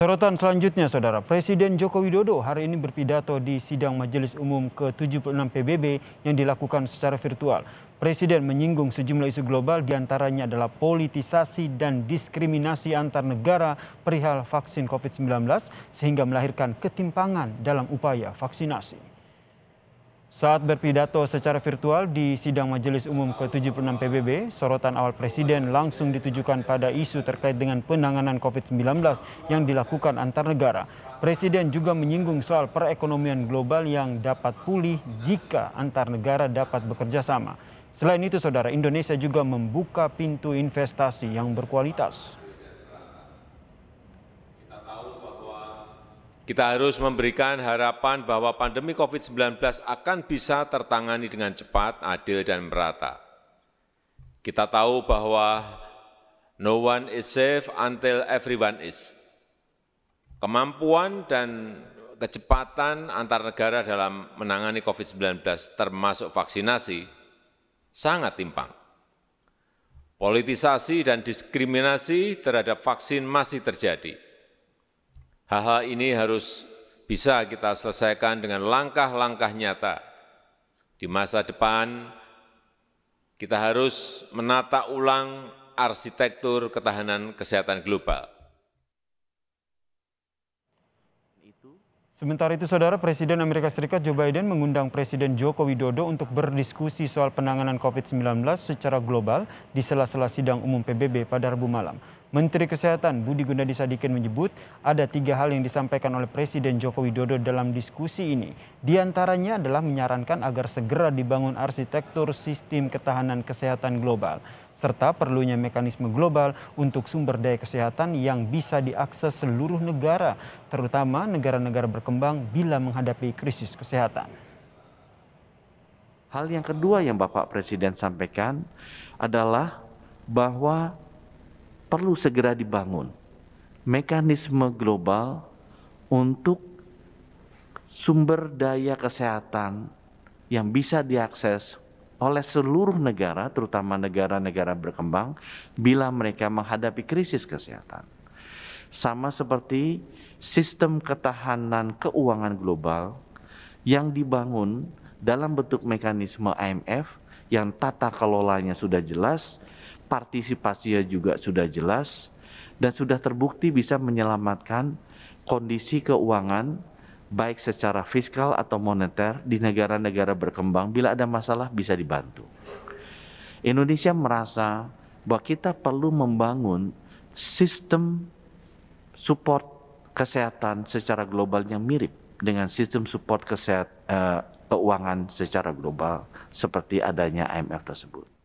Sorotan selanjutnya, Saudara. Presiden Joko Widodo hari ini berpidato di sidang Majelis Umum ke-76 PBB yang dilakukan secara virtual. Presiden menyinggung sejumlah isu global diantaranya adalah politisasi dan diskriminasi antar negara perihal vaksin COVID-19 sehingga melahirkan ketimpangan dalam upaya vaksinasi. Saat berpidato secara virtual di sidang Majelis Umum ke-76 PBB, sorotan awal Presiden langsung ditujukan pada isu terkait dengan penanganan COVID-19 yang dilakukan antar negara. Presiden juga menyinggung soal perekonomian global yang dapat pulih jika antar negara dapat bekerja sama. Selain itu, saudara, Indonesia juga membuka pintu investasi yang berkualitas. Kita harus memberikan harapan bahwa pandemi COVID-19 akan bisa tertangani dengan cepat, adil, dan merata. Kita tahu bahwa no one is safe until everyone is. Kemampuan dan kecepatan antar negara dalam menangani COVID-19 termasuk vaksinasi sangat timpang. Politisasi dan diskriminasi terhadap vaksin masih terjadi Hal-hal ini harus bisa kita selesaikan dengan langkah-langkah nyata. Di masa depan, kita harus menata ulang arsitektur ketahanan kesehatan global. Sementara itu, Saudara Presiden Amerika Serikat Joe Biden mengundang Presiden Joko Widodo untuk berdiskusi soal penanganan COVID-19 secara global di sela-sela sidang umum PBB pada Rabu malam. Menteri Kesehatan Budi Gunadi Sadikin menyebut ada tiga hal yang disampaikan oleh Presiden Joko Widodo dalam diskusi ini. Di antaranya adalah menyarankan agar segera dibangun arsitektur sistem ketahanan kesehatan global, serta perlunya mekanisme global untuk sumber daya kesehatan yang bisa diakses seluruh negara, terutama negara-negara berkembang bila menghadapi krisis kesehatan. Hal yang kedua yang Bapak Presiden sampaikan adalah bahwa perlu segera dibangun mekanisme global untuk sumber daya kesehatan yang bisa diakses oleh seluruh negara, terutama negara-negara berkembang, bila mereka menghadapi krisis kesehatan. Sama seperti sistem ketahanan keuangan global yang dibangun dalam bentuk mekanisme IMF yang tata kelolanya sudah jelas, partisipasinya juga sudah jelas dan sudah terbukti bisa menyelamatkan kondisi keuangan baik secara fiskal atau moneter di negara-negara berkembang bila ada masalah bisa dibantu. Indonesia merasa bahwa kita perlu membangun sistem support kesehatan secara global yang mirip dengan sistem support kesehatan eh, keuangan secara global seperti adanya IMF tersebut.